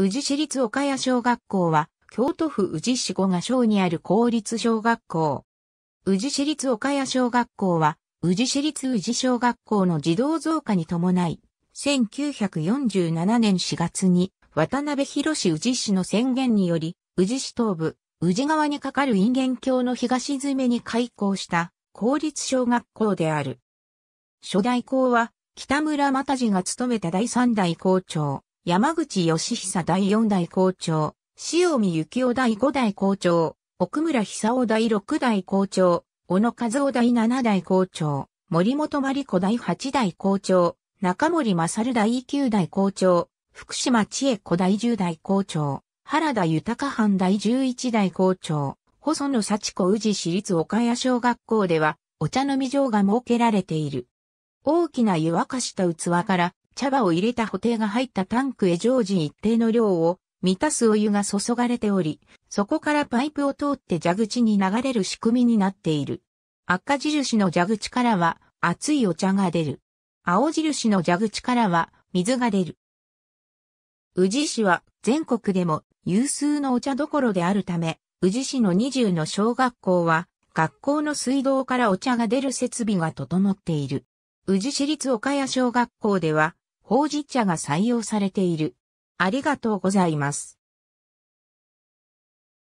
宇治市立岡谷小学校は、京都府宇治市五ヶ小にある公立小学校。宇治市立岡谷小学校は、宇治市立宇治小学校の児童増加に伴い、1947年4月に、渡辺博宇治市の宣言により、宇治市東部、宇治川に架かる因縁橋の東詰めに開校した、公立小学校である。初代校は、北村又次が務めた第三代校長。山口義久第4代校長、塩見幸雄第5代校長、奥村久夫第6代校長、小野和夫第7代校長、森本真理子第8代校長、中森勝第9代校長、福島千恵子第10代校長、原田豊藩第11代校長、細野幸子宇治市立岡谷小学校では、お茶飲み場が設けられている。大きな湯沸かした器から茶葉を入れた補定が入ったタンクへ常時一定の量を満たすお湯が注がれており、そこからパイプを通って蛇口に流れる仕組みになっている。赤印の蛇口からは熱いお茶が出る。青印の蛇口からは水が出る。宇治市は全国でも有数のお茶どころであるため、宇治市の20の小学校は学校の水道からお茶が出る設備が整っている。宇治市立岡谷小学校ではほうじ茶が採用されている。ありがとうございます。